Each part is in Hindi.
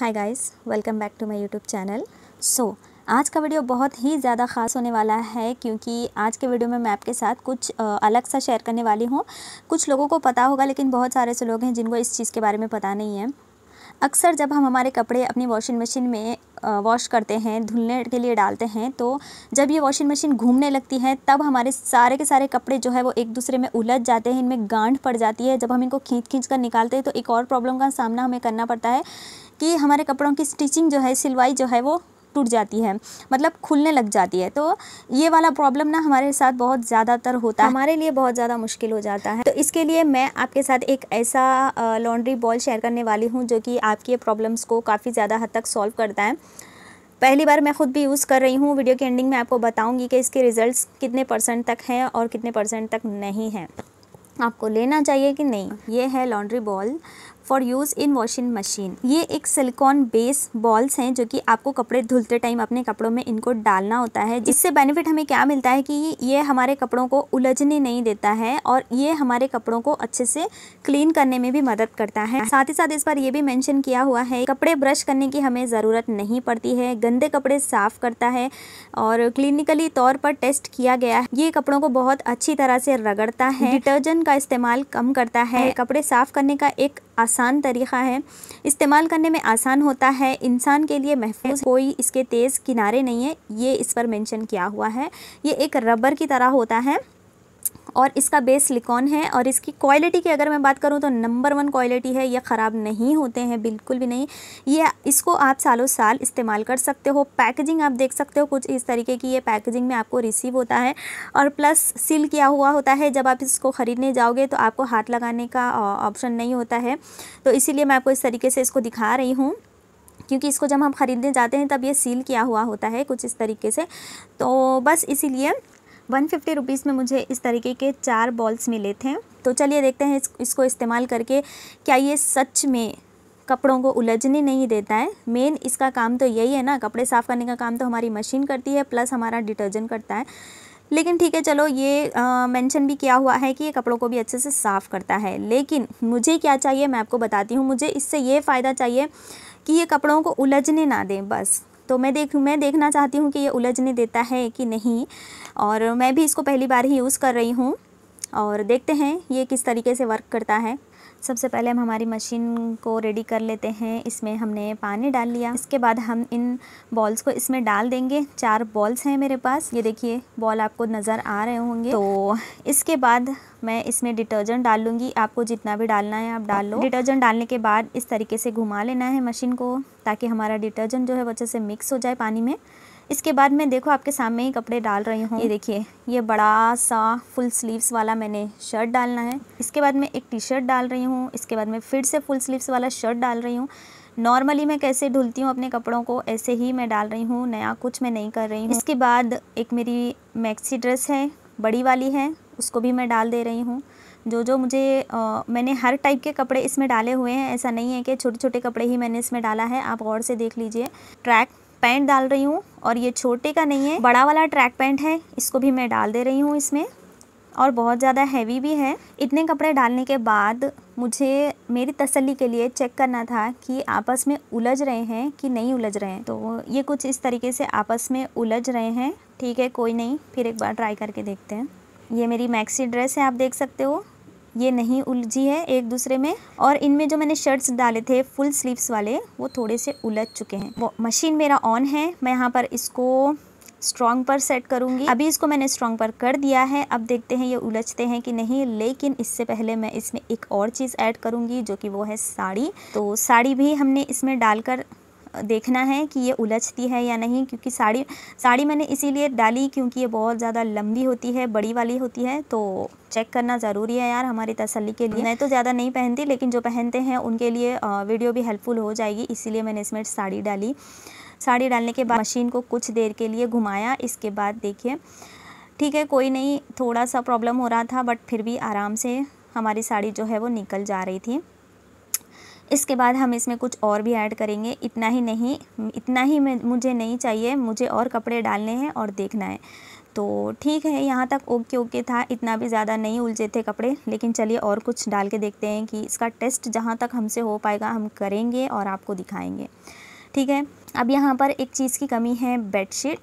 Hi guys welcome back to my YouTube channel so आज का वीडियो बहुत ही ज़्यादा ख़ास होने वाला है क्योंकि आज के वीडियो में मैं आपके साथ कुछ अलग सा शेयर करने वाली हूँ कुछ लोगों को पता होगा लेकिन बहुत सारे से लोग हैं जिनको इस चीज़ के बारे में पता नहीं है अक्सर जब हम हमारे कपड़े अपनी वॉशिंग मशीन में वॉश करते हैं धुलने के लिए डालते हैं तो जब ये वॉशिंग मशीन घूमने लगती है तब हमारे सारे के सारे कपड़े जो है वो एक दूसरे में उलझ जाते हैं इनमें गांठ पड़ जाती है जब हम इनको खींच खींच कर निकालते हैं तो एक और प्रॉब्लम का सामना हमें करना पड़ता है कि हमारे कपड़ों की स्टिचिंग जो है सिलवाई जो है वो टूट जाती है मतलब खुलने लग जाती है तो ये वाला प्रॉब्लम ना हमारे साथ बहुत ज़्यादातर होता है हमारे लिए बहुत ज़्यादा मुश्किल हो जाता है तो इसके लिए मैं आपके साथ एक ऐसा लॉन्ड्री बॉल शेयर करने वाली हूँ जो कि आपके प्रॉब्लम्स को काफ़ी ज़्यादा हद तक सॉल्व करता है पहली बार मैं खुद भी यूज़ कर रही हूँ वीडियो के एंडिंग में आपको बताऊँगी कि इसके रिज़ल्ट कितने परसेंट तक हैं और कितने परसेंट तक नहीं हैं आपको लेना चाहिए कि नहीं ये है laundry ball for use in washing machine ये एक सिलिकॉन बेस बॉल्स हैं जो कि आपको कपड़े धुलते टाइम अपने कपड़ों में इनको डालना होता है जिससे बेनिफिट हमें क्या मिलता है कि ये हमारे कपड़ों को उलझने नहीं देता है और ये हमारे कपड़ों को अच्छे से क्लीन करने में भी मदद करता है साथ ही साथ इस पर यह भी मैंशन किया हुआ है कपड़े ब्रश करने की हमें ज़रूरत नहीं पड़ती है गंदे कपड़े साफ करता है और क्लिनिकली तौर पर टेस्ट किया गया है ये कपड़ों को बहुत अच्छी तरह से रगड़ता है डिटर्जेंट का इस्तेमाल कम करता है कपड़े साफ करने का एक आसान तरीक़ा है इस्तेमाल करने में आसान होता है इंसान के लिए महफूज कोई इसके तेज़ किनारे नहीं है ये इस पर मेंशन किया हुआ है ये एक रबर की तरह होता है और इसका बेस सिलिकॉन है और इसकी क्वालिटी की अगर मैं बात करूँ तो नंबर वन क्वालिटी है ये ख़राब नहीं होते हैं बिल्कुल भी नहीं ये इसको आप सालों साल इस्तेमाल कर सकते हो पैकेजिंग आप देख सकते हो कुछ इस तरीके की ये पैकेजिंग में आपको रिसीव होता है और प्लस सील किया हुआ होता है जब आप इसको ख़रीदने जाओगे तो आपको हाथ लगाने का ऑप्शन नहीं होता है तो इसीलिए मैं आपको इस तरीके से इसको दिखा रही हूँ क्योंकि इसको जब हम ख़रीदने जाते हैं तब ये सील किया हुआ होता है कुछ इस तरीके से तो बस इसीलिए वन फिफ्टी रुपीज़ में मुझे इस तरीके के चार बॉल्स मिले थे तो चलिए देखते हैं इस, इसको इस्तेमाल करके क्या ये सच में कपड़ों को उलझने नहीं देता है मेन इसका काम तो यही है ना कपड़े साफ़ करने का काम तो हमारी मशीन करती है प्लस हमारा डिटर्जेंट करता है लेकिन ठीक है चलो ये मेंशन भी किया हुआ है कि ये कपड़ों को भी अच्छे से साफ़ करता है लेकिन मुझे क्या चाहिए मैं आपको बताती हूँ मुझे इससे ये फ़ायदा चाहिए कि ये कपड़ों को उलझने ना दें बस तो मैं देख मैं देखना चाहती हूँ कि ये उलझने देता है कि नहीं और मैं भी इसको पहली बार ही यूज़ कर रही हूँ और देखते हैं ये किस तरीके से वर्क करता है सबसे पहले हम हमारी मशीन को रेडी कर लेते हैं इसमें हमने पानी डाल लिया इसके बाद हम इन बॉल्स को इसमें डाल देंगे चार बॉल्स हैं मेरे पास ये देखिए बॉल आपको नज़र आ रहे होंगे तो इसके बाद मैं इसमें डिटर्जेंट डाल लूँगी आपको जितना भी डालना है आप डाल लो डिटर्जेंट डालने के बाद इस तरीके से घुमा लेना है मशीन को ताकि हमारा डिटर्जेंट जो है वो अच्छे से मिक्स हो जाए पानी में इसके बाद मैं देखो आपके सामने ही कपड़े डाल रही हूँ ये देखिए ये बड़ा सा फुल स्लीव्स वाला मैंने शर्ट डालना है इसके बाद मैं एक टी शर्ट डाल रही हूँ इसके बाद मैं फिर से फुल स्लीव्स वाला शर्ट डाल रही हूँ नॉर्मली मैं कैसे ढुलती हूँ अपने कपड़ों को ऐसे ही मैं डाल रही हूँ नया कुछ मैं नहीं कर रही हूँ इसके बाद एक मेरी मैक्सी ड्रेस है बड़ी वाली है उसको भी मैं डाल दे रही हूँ जो जो मुझे आ, मैंने हर टाइप के कपड़े इसमें डाले हुए हैं ऐसा नहीं है कि छोटे छोटे कपड़े ही मैंने इसमें डाला है आप गौर से देख लीजिए ट्रैक पैंट डाल रही हूँ और ये छोटे का नहीं है बड़ा वाला ट्रैक पैंट है इसको भी मैं डाल दे रही हूँ इसमें और बहुत ज़्यादा हैवी भी है इतने कपड़े डालने के बाद मुझे मेरी तसल्ली के लिए चेक करना था कि आपस में उलझ रहे हैं कि नहीं उलझ रहे हैं तो ये कुछ इस तरीके से आपस में उलझ रहे हैं ठीक है कोई नहीं फिर एक बार ट्राई करके देखते हैं ये मेरी मैक्सी ड्रेस है आप देख सकते हो ये नहीं उलझी है एक दूसरे में और इनमें जो मैंने शर्ट्स डाले थे फुल स्लीव्स वाले वो थोड़े से उलझ चुके हैं वो मशीन मेरा ऑन है मैं यहाँ पर इसको स्ट्रॉन्ग पर सेट करूंगी अभी इसको मैंने स्ट्रॉन्ग पर कर दिया है अब देखते हैं ये उलझते हैं कि नहीं लेकिन इससे पहले मैं इसमें एक और चीज़ ऐड करूंगी जो कि वो है साड़ी तो साड़ी भी हमने इसमें डालकर देखना है कि ये उलझती है या नहीं क्योंकि साड़ी साड़ी मैंने इसीलिए डाली क्योंकि ये बहुत ज़्यादा लंबी होती है बड़ी वाली होती है तो चेक करना ज़रूरी है यार हमारी तसल्ली के लिए मैं तो ज़्यादा नहीं पहनती लेकिन जो पहनते हैं उनके लिए वीडियो भी हेल्पफुल हो जाएगी इसीलिए मैंने इसमें साड़ी डाली साड़ी डालने के बाद मशीन को कुछ देर के लिए घुमाया इसके बाद देखिए ठीक है कोई नहीं थोड़ा सा प्रॉब्लम हो रहा था बट फिर भी आराम से हमारी साड़ी जो है वो निकल जा रही थी इसके बाद हम इसमें कुछ और भी ऐड करेंगे इतना ही नहीं इतना ही मुझे नहीं चाहिए मुझे और कपड़े डालने हैं और देखना है तो ठीक है यहाँ तक ओके ओके था इतना भी ज़्यादा नहीं उलझे थे कपड़े लेकिन चलिए और कुछ डाल के देखते हैं कि इसका टेस्ट जहाँ तक हमसे हो पाएगा हम करेंगे और आपको दिखाएंगे ठीक है अब यहाँ पर एक चीज़ की कमी है बेडशीट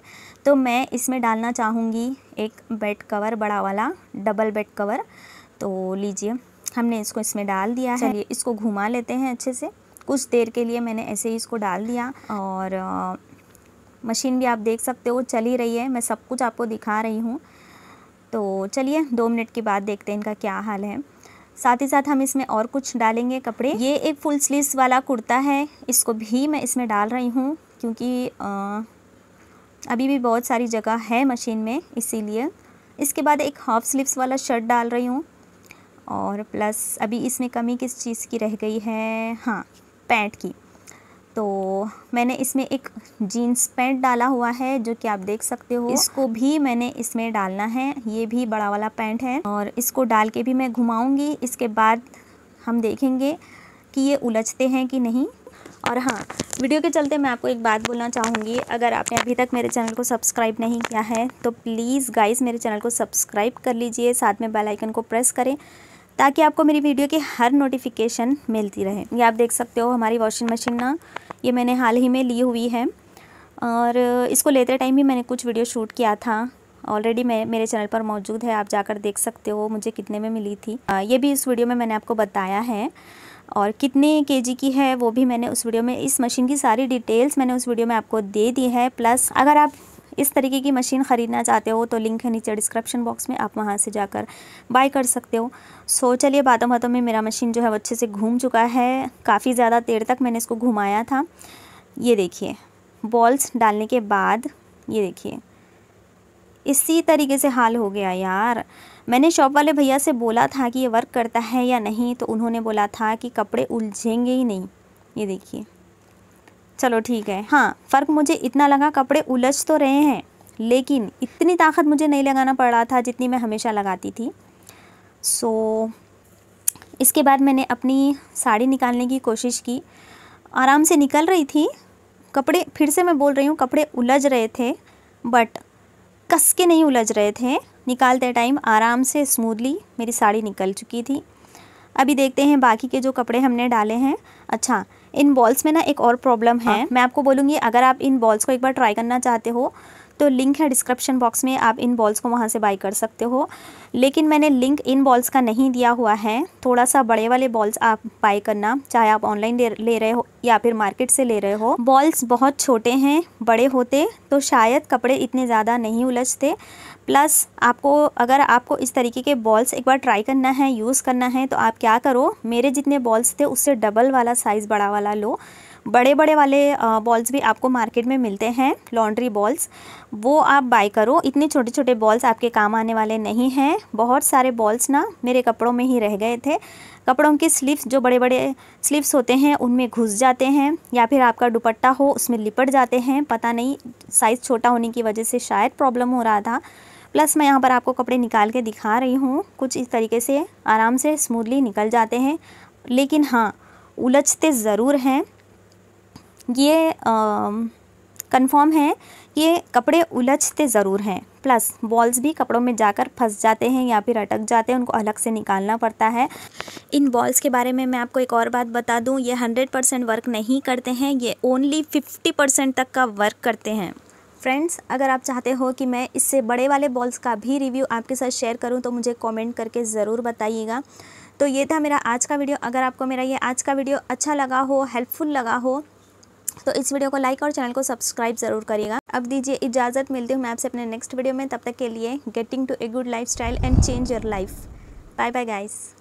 तो मैं इसमें डालना चाहूँगी एक बेड कवर बड़ा वाला डबल बेड कवर तो लीजिए हमने इसको इसमें डाल दिया है चलिए इसको घुमा लेते हैं अच्छे से कुछ देर के लिए मैंने ऐसे ही इसको डाल दिया और आ, मशीन भी आप देख सकते हो चल ही रही है मैं सब कुछ आपको दिखा रही हूँ तो चलिए दो मिनट के बाद देखते हैं इनका क्या हाल है साथ ही साथ हम इसमें और कुछ डालेंगे कपड़े ये एक फुल स्लीव्स वाला कुर्ता है इसको भी मैं इसमें डाल रही हूँ क्योंकि आ, अभी भी बहुत सारी जगह है मशीन में इसीलिए इसके बाद एक हाफ स्लीव्स वाला शर्ट डाल रही हूँ और प्लस अभी इसमें कमी किस चीज़ की रह गई है हाँ पैंट की तो मैंने इसमें एक जीन्स पैंट डाला हुआ है जो कि आप देख सकते हो इसको भी मैंने इसमें डालना है ये भी बड़ा वाला पैंट है और इसको डाल के भी मैं घुमाऊँगी इसके बाद हम देखेंगे कि ये उलझते हैं कि नहीं और हाँ वीडियो के चलते मैं आपको एक बात बोलना चाहूँगी अगर आपने अभी तक मेरे चैनल को सब्सक्राइब नहीं किया है तो प्लीज़ गाइस मेरे चैनल को सब्सक्राइब कर लीजिए साथ में बेल आइकन को प्रेस करें ताकि आपको मेरी वीडियो की हर नोटिफिकेशन मिलती रहे ये आप देख सकते हो हमारी वॉशिंग मशीन ना ये मैंने हाल ही में ली हुई है और इसको लेते टाइम भी मैंने कुछ वीडियो शूट किया था ऑलरेडी मैं मेरे चैनल पर मौजूद है आप जाकर देख सकते हो मुझे कितने में मिली थी ये भी इस वीडियो में मैंने आपको बताया है और कितने केजी की है वो भी मैंने उस वीडियो में इस मशीन की सारी डिटेल्स मैंने उस वीडियो में आपको दे दी है प्लस अगर आप इस तरीके की मशीन ख़रीदना चाहते हो तो लिंक है नीचे डिस्क्रिप्शन बॉक्स में आप वहाँ से जाकर बाय कर सकते हो सो चलिए बातों बातों में मेरा मशीन जो है वो अच्छे से घूम चुका है काफ़ी ज़्यादा देर तक मैंने इसको घुमाया था ये देखिए बॉल्स डालने के बाद ये देखिए इसी तरीके से हाल हो गया यार मैंने शॉप वाले भैया से बोला था कि ये वर्क करता है या नहीं तो उन्होंने बोला था कि कपड़े उलझेंगे ही नहीं ये देखिए चलो ठीक है हाँ फ़र्क मुझे इतना लगा कपड़े उलझ तो रहे हैं लेकिन इतनी ताकत मुझे नहीं लगाना पड़ रहा था जितनी मैं हमेशा लगाती थी सो so, इसके बाद मैंने अपनी साड़ी निकालने की कोशिश की आराम से निकल रही थी कपड़े फिर से मैं बोल रही हूँ कपड़े उलझ रहे थे बट कस के नहीं उलझ रहे थे निकालते टाइम आराम से स्मूदली मेरी साड़ी निकल चुकी थी अभी देखते हैं बाकी के जो कपड़े हमने डाले हैं अच्छा इन बॉल्स में ना एक और प्रॉब्लम है हाँ। मैं आपको बोलूँगी अगर आप इन बॉल्स को एक बार ट्राई करना चाहते हो तो लिंक है डिस्क्रिप्शन बॉक्स में आप इन बॉल्स को वहाँ से बाई कर सकते हो लेकिन मैंने लिंक इन बॉल्स का नहीं दिया हुआ है थोड़ा सा बड़े वाले बॉल्स आप बाई करना चाहे आप ऑनलाइन ले रहे हो या फिर मार्केट से ले रहे हो बॉल्स बहुत छोटे हैं बड़े होते तो शायद कपड़े इतने ज़्यादा नहीं उलझते प्लस आपको अगर आपको इस तरीके के बॉल्स एक बार ट्राई करना है यूज़ करना है तो आप क्या करो मेरे जितने बॉल्स थे उससे डबल वाला साइज़ बड़ा वाला लो बड़े बड़े वाले बॉल्स भी आपको मार्केट में मिलते हैं लॉन्ड्री बॉल्स वो आप बाई करो इतने छोटे छोटे बॉल्स आपके काम आने वाले नहीं हैं बहुत सारे बॉल्स ना मेरे कपड़ों में ही रह गए थे कपड़ों के स्लीव्स जो बड़े बड़े स्लीव्स होते हैं उनमें घुस जाते हैं या फिर आपका दुपट्टा हो उसमें लिपट जाते हैं पता नहीं साइज़ छोटा होने की वजह से शायद प्रॉब्लम हो रहा था प्लस मैं यहाँ पर आपको कपड़े निकाल के दिखा रही हूँ कुछ इस तरीके से आराम से स्मूदली निकल जाते हैं लेकिन हाँ उलझते ज़रूर हैं ये कंफर्म है ये कपड़े उलझते ज़रूर हैं प्लस बॉल्स भी कपड़ों में जाकर फंस जाते हैं या फिर अटक जाते हैं उनको अलग से निकालना पड़ता है इन बॉल्स के बारे में मैं आपको एक और बात बता दूं ये 100 परसेंट वर्क नहीं करते हैं ये ओनली 50 परसेंट तक का वर्क करते हैं फ्रेंड्स अगर आप चाहते हो कि मैं इससे बड़े वाले बॉल्स का भी रिव्यू आपके साथ शेयर करूँ तो मुझे कॉमेंट करके ज़रूर बताइएगा तो ये था मेरा आज का वीडियो अगर आपको मेरा ये आज का वीडियो अच्छा लगा हो हेल्पफुल लगा हो तो इस वीडियो को लाइक और चैनल को सब्सक्राइब जरूर करिएगा अब दीजिए इजाज़त मिलती हूँ मैं आपसे अपने नेक्स्ट वीडियो में तब तक के लिए getting to a good lifestyle and change your life bye bye guys